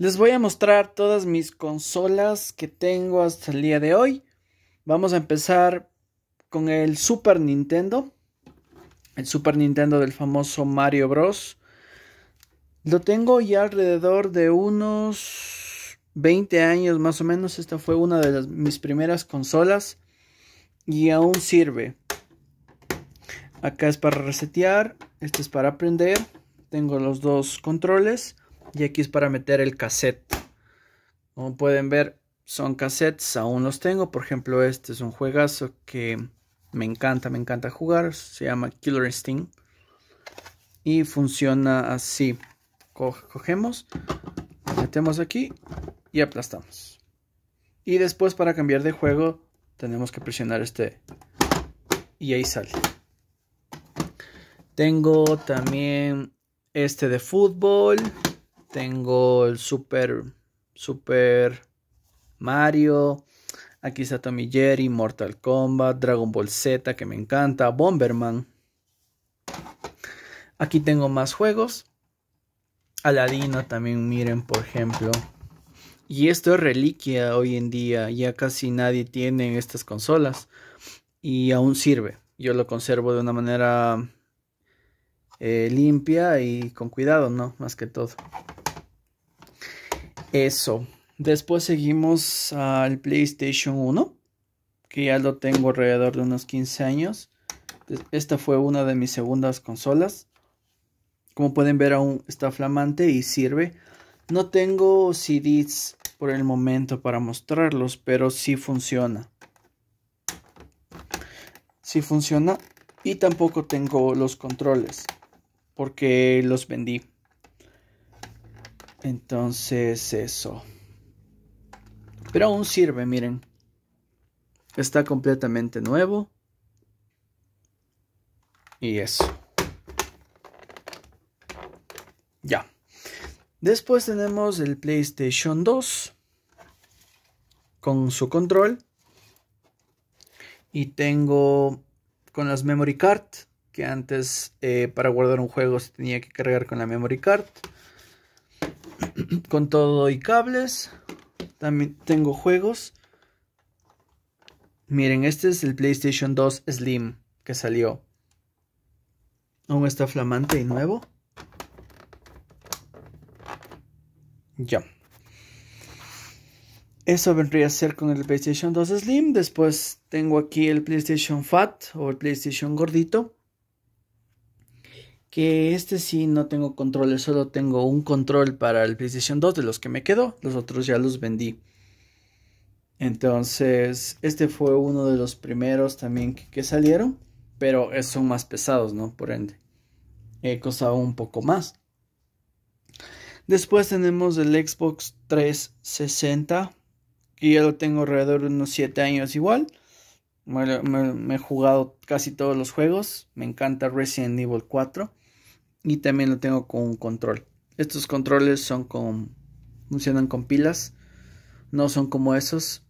Les voy a mostrar todas mis consolas que tengo hasta el día de hoy. Vamos a empezar con el Super Nintendo. El Super Nintendo del famoso Mario Bros. Lo tengo ya alrededor de unos 20 años más o menos. Esta fue una de mis primeras consolas. Y aún sirve. Acá es para resetear. Este es para aprender. Tengo los dos controles y aquí es para meter el cassette. Como pueden ver, son cassettes, aún los tengo. Por ejemplo, este es un juegazo que me encanta, me encanta jugar. Se llama Killer Instinct. Y funciona así. Cogemos, metemos aquí y aplastamos. Y después para cambiar de juego tenemos que presionar este y ahí sale. Tengo también este de fútbol. Tengo el Super, Super Mario. Aquí está Tommy Jerry, Mortal Kombat, Dragon Ball Z, que me encanta, Bomberman. Aquí tengo más juegos. Aladino también, miren, por ejemplo. Y esto es reliquia hoy en día. Ya casi nadie tiene estas consolas. Y aún sirve. Yo lo conservo de una manera eh, limpia y con cuidado, ¿no? Más que todo. Eso. Después seguimos al PlayStation 1, que ya lo tengo alrededor de unos 15 años. Esta fue una de mis segundas consolas. Como pueden ver aún está flamante y sirve. No tengo CDs por el momento para mostrarlos, pero sí funciona. Sí funciona y tampoco tengo los controles porque los vendí. Entonces eso. Pero aún sirve, miren. Está completamente nuevo. Y eso. Ya. Después tenemos el PlayStation 2 con su control. Y tengo con las memory card, que antes eh, para guardar un juego se tenía que cargar con la memory card. con todo y cables. También tengo juegos. Miren, este es el PlayStation 2 Slim que salió. Aún está flamante y nuevo. Ya. Eso vendría a ser con el PlayStation 2 Slim. Después tengo aquí el PlayStation Fat o el PlayStation Gordito que este sí no tengo controles, solo tengo un control para el PlayStation 2 de los que me quedó, los otros ya los vendí. Entonces, este fue uno de los primeros también que, salieron, pero son más pesados, ¿no? Por ende, He costado un poco más. Después tenemos el Xbox 360, que ya lo tengo alrededor de unos 7 años igual. Me, me, he jugado casi todos los juegos. Me encanta Resident Evil 4 y también lo tengo con un control. Estos controles son con funcionan con pilas, no son como esos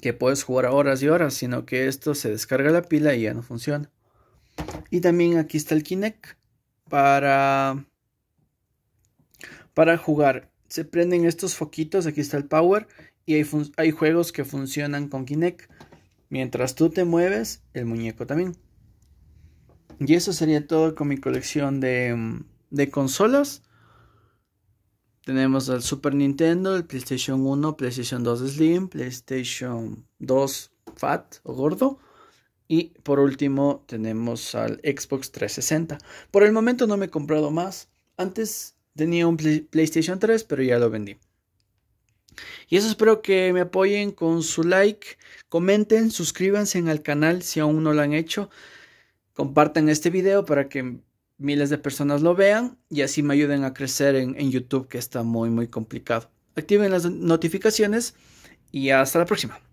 que puedes jugar horas y horas, sino que esto se descarga la pila y ya no funciona. Y también aquí está el Kinect para para jugar. Se prenden estos foquitos, aquí está el power y hay, hay juegos que funcionan con Kinect. Mientras tú te mueves, el muñeco también. Y eso sería todo con mi colección de, mm, consolas. Tenemos al Super Nintendo, el PlayStation 1, PlayStation 2 Slim, PlayStation 2 Fat o gordo. Y por último tenemos al Xbox 360. Por el momento no me he comprado más. Antes tenía un PlayStation 3, pero ya lo vendí. Y eso espero que me apoyen con su like, comenten, suscríbanse al canal si aún no lo han hecho compartan este video para que miles de personas lo vean y así me ayuden a crecer en, en YouTube que está muy muy complicado. Activen las notificaciones y hasta la próxima.